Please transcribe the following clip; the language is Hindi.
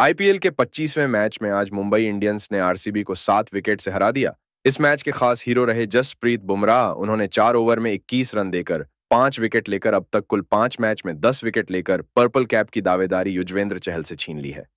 आईपीएल के 25वें मैच में आज मुंबई इंडियंस ने आरसीबी को सात विकेट से हरा दिया इस मैच के खास हीरो रहे जसप्रीत बुमराह उन्होंने चार ओवर में 21 रन देकर पांच विकेट लेकर अब तक कुल पांच मैच में दस विकेट लेकर पर्पल कैप की दावेदारी युजवेंद्र चहल से छीन ली है